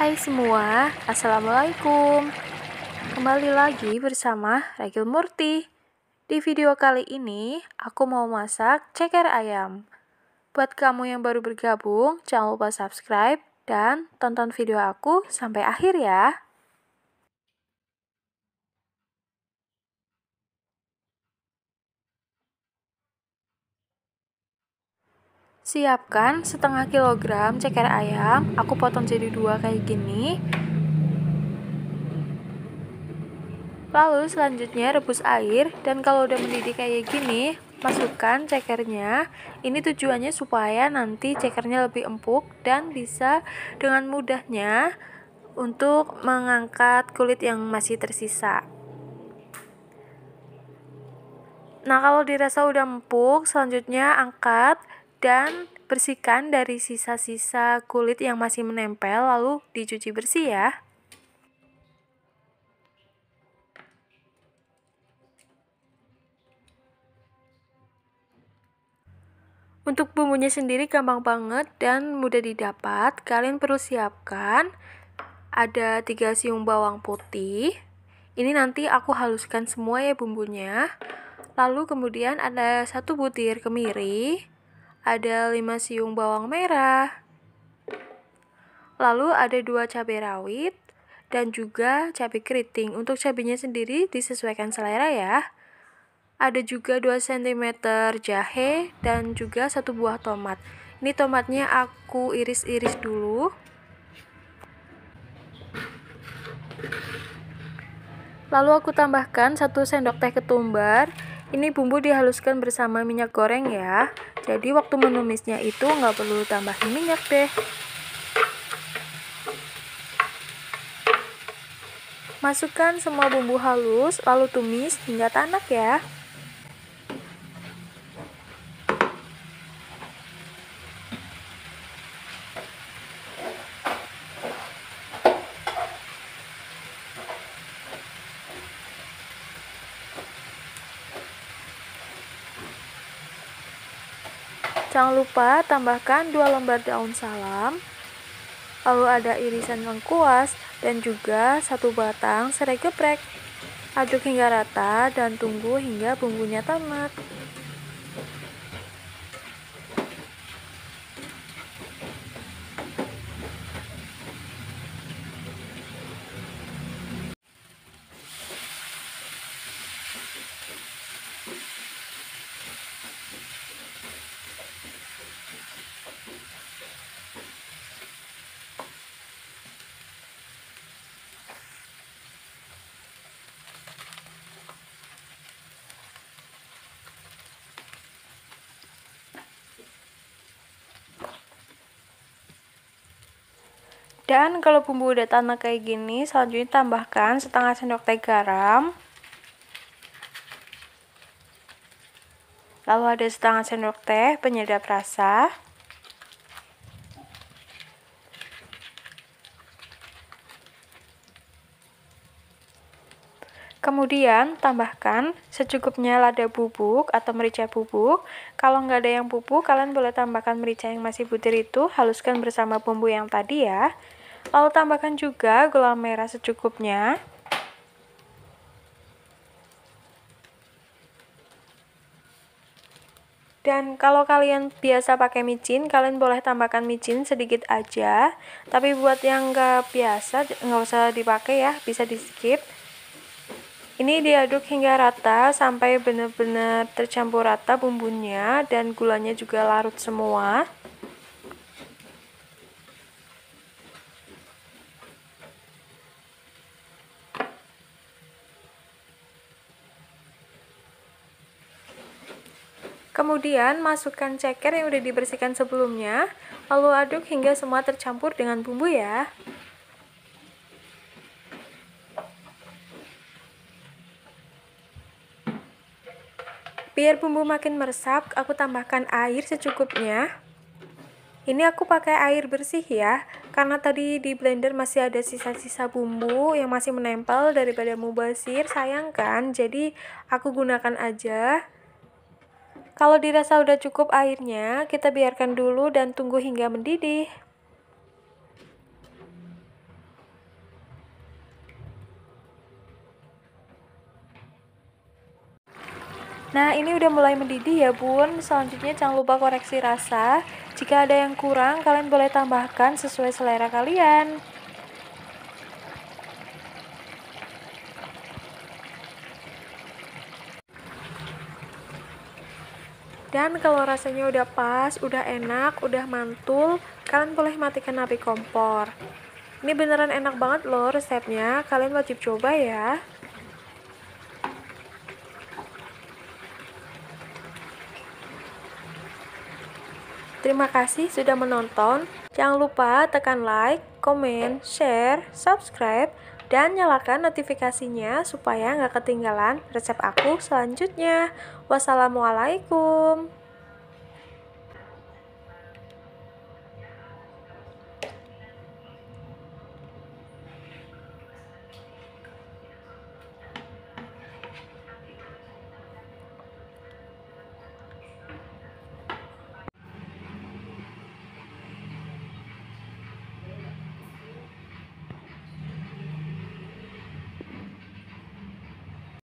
Hai semua, Assalamualaikum Kembali lagi bersama Rekil Murti Di video kali ini, aku mau masak ceker ayam Buat kamu yang baru bergabung, jangan lupa subscribe dan tonton video aku sampai akhir ya Siapkan setengah kilogram ceker ayam, aku potong jadi dua kayak gini. Lalu selanjutnya rebus air dan kalau udah mendidih kayak gini, masukkan cekernya. Ini tujuannya supaya nanti cekernya lebih empuk dan bisa dengan mudahnya untuk mengangkat kulit yang masih tersisa. Nah, kalau dirasa udah empuk, selanjutnya angkat dan bersihkan dari sisa-sisa kulit yang masih menempel lalu dicuci bersih ya. Untuk bumbunya sendiri gampang banget dan mudah didapat. Kalian perlu siapkan ada 3 siung bawang putih. Ini nanti aku haluskan semua ya bumbunya. Lalu kemudian ada satu butir kemiri, ada 5 siung bawang merah, lalu ada 2 cabai rawit, dan juga cabai keriting. Untuk cabainya sendiri disesuaikan selera ya. Ada juga 2 cm jahe dan juga satu buah tomat. Ini tomatnya aku iris-iris dulu. Lalu aku tambahkan 1 sendok teh ketumbar. Ini bumbu dihaluskan bersama minyak goreng ya jadi waktu menumisnya itu nggak perlu tambahin minyak deh masukkan semua bumbu halus lalu tumis hingga tanak ya Jangan lupa tambahkan 2 lembar daun salam, lalu ada irisan lengkuas dan juga satu batang serai geprek. Aduk hingga rata dan tunggu hingga bumbunya tamat. Dan kalau bumbu udah tanah kayak gini, selanjutnya tambahkan setengah sendok teh garam. Lalu ada setengah sendok teh penyedap rasa. Kemudian tambahkan secukupnya lada bubuk atau merica bubuk. Kalau nggak ada yang bubuk, kalian boleh tambahkan merica yang masih butir itu, haluskan bersama bumbu yang tadi ya. Lalu tambahkan juga gula merah secukupnya. Dan kalau kalian biasa pakai micin, kalian boleh tambahkan micin sedikit aja. Tapi buat yang nggak biasa, nggak usah dipakai ya, bisa di skip. Ini diaduk hingga rata sampai benar-benar tercampur rata bumbunya dan gulanya juga larut semua. Kemudian masukkan ceker yang sudah dibersihkan sebelumnya, lalu aduk hingga semua tercampur dengan bumbu ya. Biar bumbu makin meresap, aku tambahkan air secukupnya. Ini aku pakai air bersih ya, karena tadi di blender masih ada sisa-sisa bumbu yang masih menempel daripada mubazir, sayang kan? Jadi aku gunakan aja. Kalau dirasa udah cukup airnya, kita biarkan dulu dan tunggu hingga mendidih. Nah, ini udah mulai mendidih ya, Bun. Selanjutnya jangan lupa koreksi rasa. Jika ada yang kurang, kalian boleh tambahkan sesuai selera kalian. Dan kalau rasanya udah pas, udah enak, udah mantul, kalian boleh matikan api kompor. Ini beneran enak banget loh resepnya, kalian wajib coba ya. Terima kasih sudah menonton. Jangan lupa tekan like, comment, share, subscribe, dan nyalakan notifikasinya supaya nggak ketinggalan resep aku selanjutnya. Wassalamualaikum.